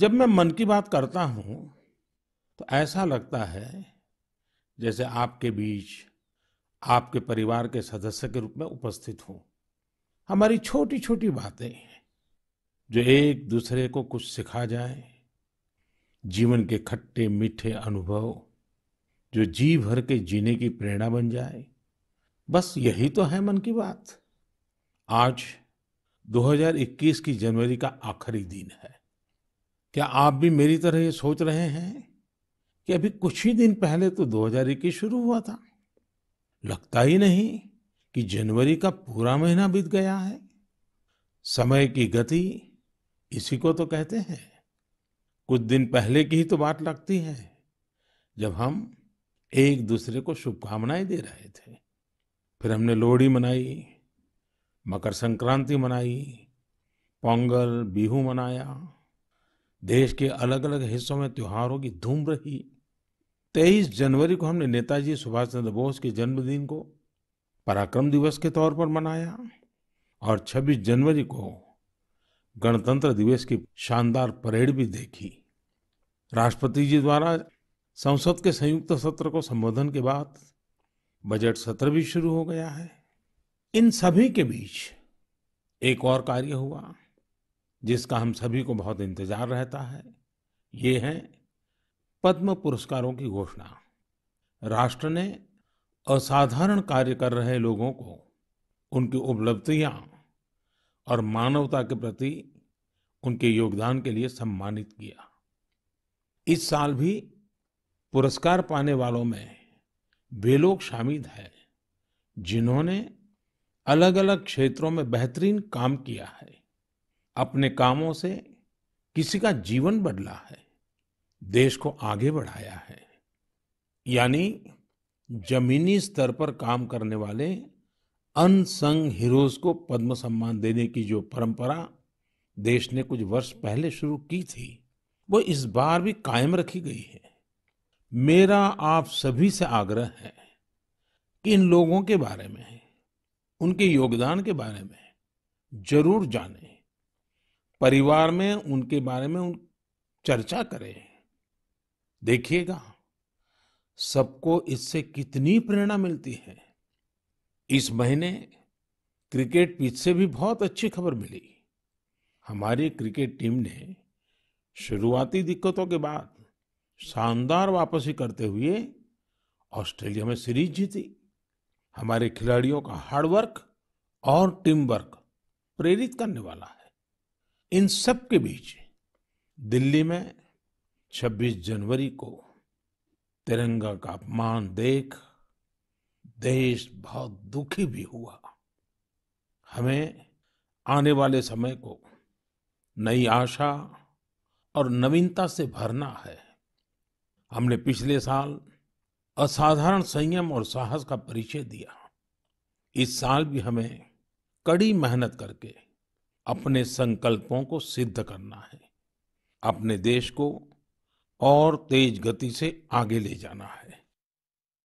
जब मैं मन की बात करता हूं तो ऐसा लगता है जैसे आपके बीच आपके परिवार के सदस्य के रूप में उपस्थित हूं हमारी छोटी छोटी बातें जो एक दूसरे को कुछ सिखा जाए जीवन के खट्टे मीठे अनुभव जो जी भर के जीने की प्रेरणा बन जाए बस यही तो है मन की बात आज 2021 की जनवरी का आखिरी दिन है क्या आप भी मेरी तरह ये सोच रहे हैं कि अभी कुछ ही दिन पहले तो इक्कीस शुरू हुआ था लगता ही नहीं कि जनवरी का पूरा महीना बीत गया है समय की गति इसी को तो कहते हैं कुछ दिन पहले की ही तो बात लगती है जब हम एक दूसरे को शुभकामनाएं दे रहे थे फिर हमने लोहड़ी मनाई मकर संक्रांति मनाई पोंगल बिहू मनाया देश के अलग अलग हिस्सों में त्योहारों की धूम रही तेईस जनवरी को हमने नेताजी सुभाष चंद्र बोस के जन्मदिन को पराक्रम दिवस के तौर पर मनाया और 26 जनवरी को गणतंत्र दिवस की शानदार परेड भी देखी राष्ट्रपति जी द्वारा संसद के संयुक्त सत्र को संबोधन के बाद बजट सत्र भी शुरू हो गया है इन सभी के बीच एक और कार्य हुआ जिसका हम सभी को बहुत इंतजार रहता है ये है पद्म पुरस्कारों की घोषणा राष्ट्र ने असाधारण कार्य कर रहे लोगों को उनकी उपलब्धियां और मानवता के प्रति उनके योगदान के लिए सम्मानित किया इस साल भी पुरस्कार पाने वालों में वे लोग शामिल हैं जिन्होंने अलग अलग क्षेत्रों में बेहतरीन काम किया है अपने कामों से किसी का जीवन बदला है देश को आगे बढ़ाया है यानी जमीनी स्तर पर काम करने वाले अनसंग हीरोज को पद्म सम्मान देने की जो परंपरा देश ने कुछ वर्ष पहले शुरू की थी वो इस बार भी कायम रखी गई है मेरा आप सभी से आग्रह है कि इन लोगों के बारे में उनके योगदान के बारे में जरूर जानें परिवार में उनके बारे में उन चर्चा करें देखिएगा सबको इससे कितनी प्रेरणा मिलती है इस महीने क्रिकेट पिच से भी बहुत अच्छी खबर मिली हमारी क्रिकेट टीम ने शुरुआती दिक्कतों के बाद शानदार वापसी करते हुए ऑस्ट्रेलिया में सीरीज जीती हमारे खिलाड़ियों का हार्डवर्क और टीम वर्क प्रेरित करने वाला है इन सब के बीच दिल्ली में 26 जनवरी को तिरंगा का अपमान देख देश बहुत दुखी भी हुआ हमें आने वाले समय को नई आशा और नवीनता से भरना है हमने पिछले साल असाधारण संयम और साहस का परिचय दिया इस साल भी हमें कड़ी मेहनत करके अपने संकल्पों को सिद्ध करना है अपने देश को और तेज गति से आगे ले जाना है